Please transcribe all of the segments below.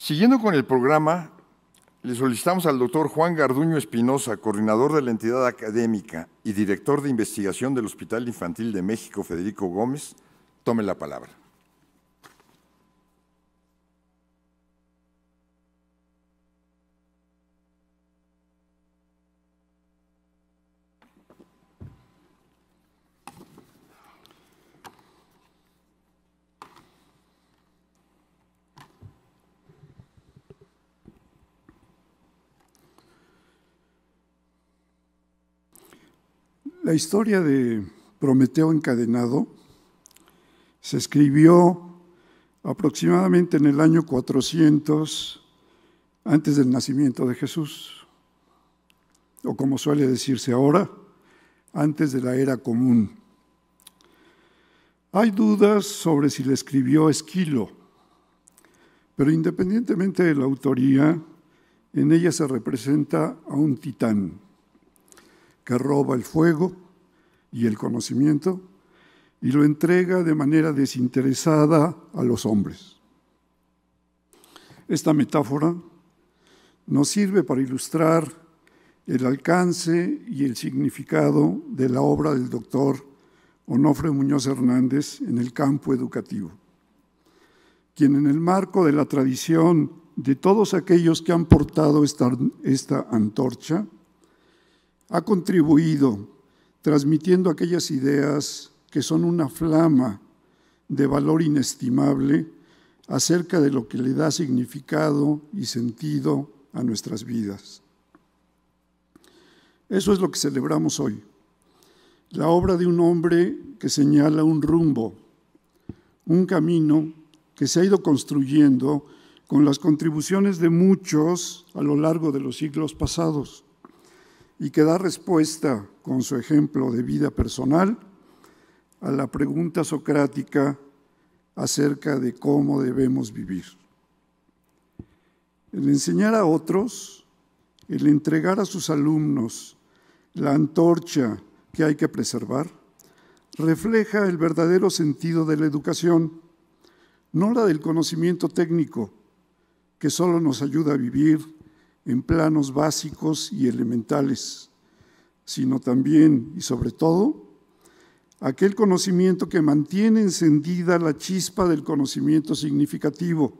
Siguiendo con el programa, le solicitamos al doctor Juan Garduño Espinosa, coordinador de la entidad académica y director de investigación del Hospital Infantil de México, Federico Gómez, tome la palabra. La historia de Prometeo encadenado se escribió aproximadamente en el año 400 antes del nacimiento de Jesús, o como suele decirse ahora, antes de la era común. Hay dudas sobre si la escribió Esquilo, pero independientemente de la autoría, en ella se representa a un titán que roba el fuego y el conocimiento y lo entrega de manera desinteresada a los hombres. Esta metáfora nos sirve para ilustrar el alcance y el significado de la obra del doctor Onofre Muñoz Hernández en el campo educativo, quien en el marco de la tradición de todos aquellos que han portado esta, esta antorcha, ha contribuido transmitiendo aquellas ideas que son una flama de valor inestimable acerca de lo que le da significado y sentido a nuestras vidas. Eso es lo que celebramos hoy, la obra de un hombre que señala un rumbo, un camino que se ha ido construyendo con las contribuciones de muchos a lo largo de los siglos pasados y que da respuesta con su ejemplo de vida personal a la pregunta socrática acerca de cómo debemos vivir. El enseñar a otros, el entregar a sus alumnos la antorcha que hay que preservar, refleja el verdadero sentido de la educación, no la del conocimiento técnico, que solo nos ayuda a vivir en planos básicos y elementales, sino también y sobre todo aquel conocimiento que mantiene encendida la chispa del conocimiento significativo,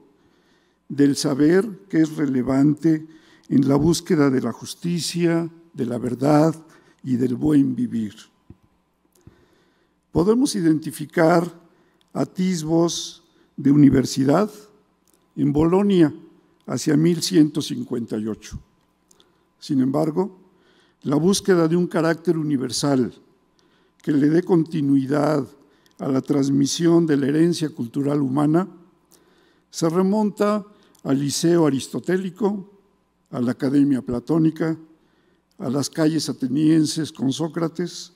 del saber que es relevante en la búsqueda de la justicia, de la verdad y del buen vivir. Podemos identificar atisbos de universidad en Bolonia, hacia 1158. Sin embargo, la búsqueda de un carácter universal que le dé continuidad a la transmisión de la herencia cultural humana se remonta al Liceo Aristotélico, a la Academia Platónica, a las calles atenienses con Sócrates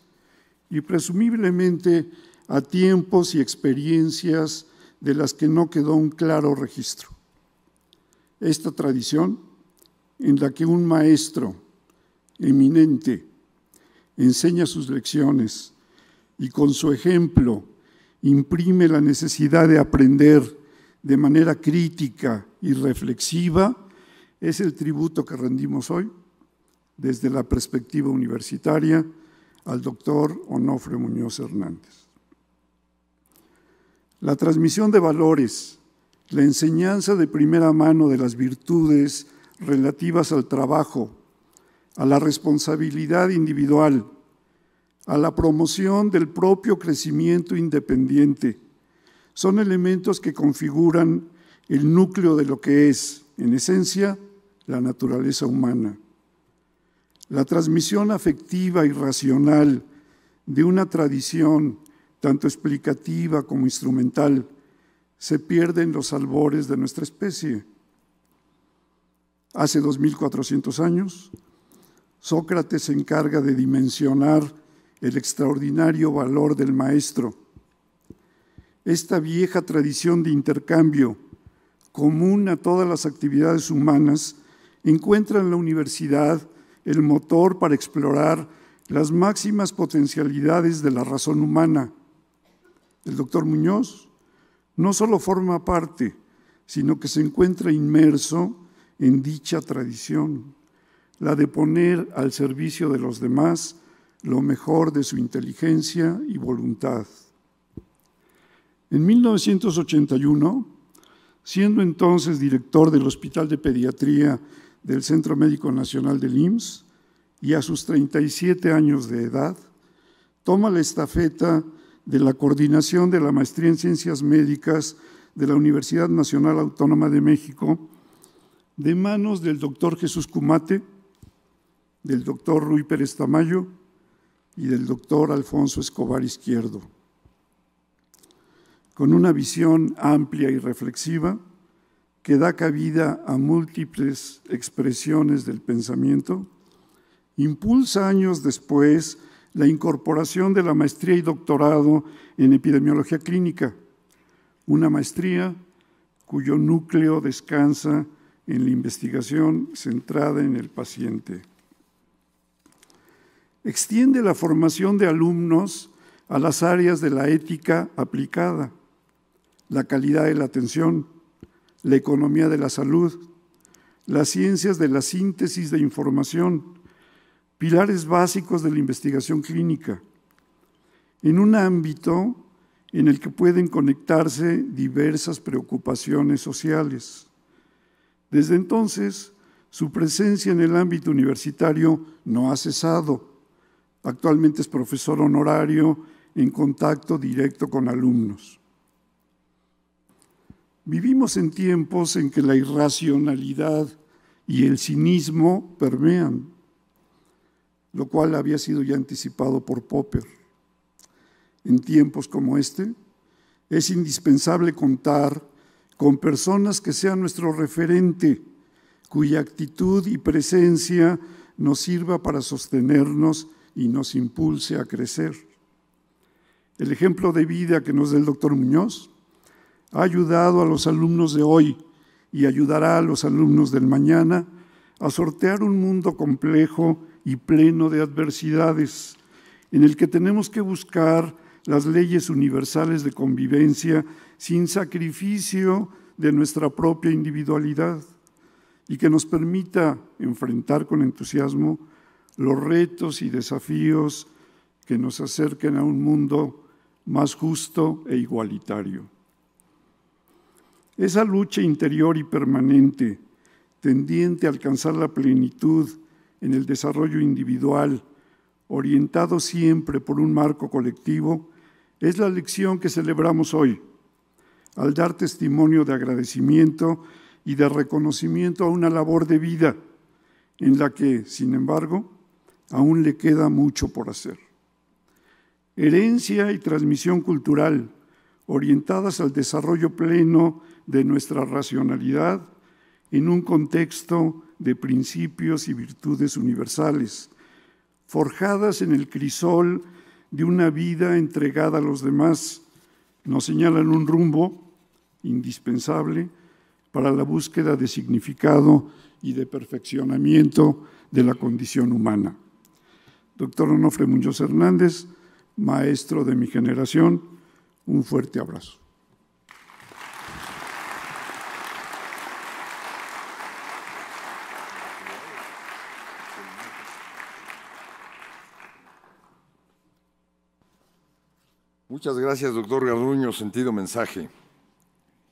y presumiblemente a tiempos y experiencias de las que no quedó un claro registro esta tradición en la que un maestro eminente enseña sus lecciones y con su ejemplo imprime la necesidad de aprender de manera crítica y reflexiva, es el tributo que rendimos hoy desde la perspectiva universitaria al doctor Onofre Muñoz Hernández. La transmisión de valores la enseñanza de primera mano de las virtudes relativas al trabajo, a la responsabilidad individual, a la promoción del propio crecimiento independiente. Son elementos que configuran el núcleo de lo que es, en esencia, la naturaleza humana. La transmisión afectiva y racional de una tradición, tanto explicativa como instrumental, se pierden los albores de nuestra especie. Hace 2400 años, Sócrates se encarga de dimensionar el extraordinario valor del maestro. Esta vieja tradición de intercambio, común a todas las actividades humanas, encuentra en la universidad el motor para explorar las máximas potencialidades de la razón humana. El doctor Muñoz, no solo forma parte, sino que se encuentra inmerso en dicha tradición, la de poner al servicio de los demás lo mejor de su inteligencia y voluntad. En 1981, siendo entonces director del Hospital de Pediatría del Centro Médico Nacional del IMSS y a sus 37 años de edad, toma la estafeta de la coordinación de la maestría en ciencias médicas de la Universidad Nacional Autónoma de México, de manos del doctor Jesús Cumate, del doctor Rui Pérez Tamayo y del doctor Alfonso Escobar Izquierdo. Con una visión amplia y reflexiva que da cabida a múltiples expresiones del pensamiento, impulsa años después la incorporación de la maestría y doctorado en epidemiología clínica, una maestría cuyo núcleo descansa en la investigación centrada en el paciente. Extiende la formación de alumnos a las áreas de la ética aplicada, la calidad de la atención, la economía de la salud, las ciencias de la síntesis de información, pilares básicos de la investigación clínica, en un ámbito en el que pueden conectarse diversas preocupaciones sociales. Desde entonces, su presencia en el ámbito universitario no ha cesado. Actualmente es profesor honorario en contacto directo con alumnos. Vivimos en tiempos en que la irracionalidad y el cinismo permean lo cual había sido ya anticipado por Popper. En tiempos como este, es indispensable contar con personas que sean nuestro referente, cuya actitud y presencia nos sirva para sostenernos y nos impulse a crecer. El ejemplo de vida que nos da el doctor Muñoz ha ayudado a los alumnos de hoy y ayudará a los alumnos del mañana a sortear un mundo complejo y pleno de adversidades, en el que tenemos que buscar las leyes universales de convivencia sin sacrificio de nuestra propia individualidad y que nos permita enfrentar con entusiasmo los retos y desafíos que nos acerquen a un mundo más justo e igualitario. Esa lucha interior y permanente, tendiente a alcanzar la plenitud en el desarrollo individual, orientado siempre por un marco colectivo, es la lección que celebramos hoy, al dar testimonio de agradecimiento y de reconocimiento a una labor de vida en la que, sin embargo, aún le queda mucho por hacer. Herencia y transmisión cultural orientadas al desarrollo pleno de nuestra racionalidad, en un contexto de principios y virtudes universales, forjadas en el crisol de una vida entregada a los demás, nos señalan un rumbo indispensable para la búsqueda de significado y de perfeccionamiento de la condición humana. Doctor Onofre Muñoz Hernández, maestro de mi generación, un fuerte abrazo. Muchas gracias, doctor Garduño. Sentido mensaje.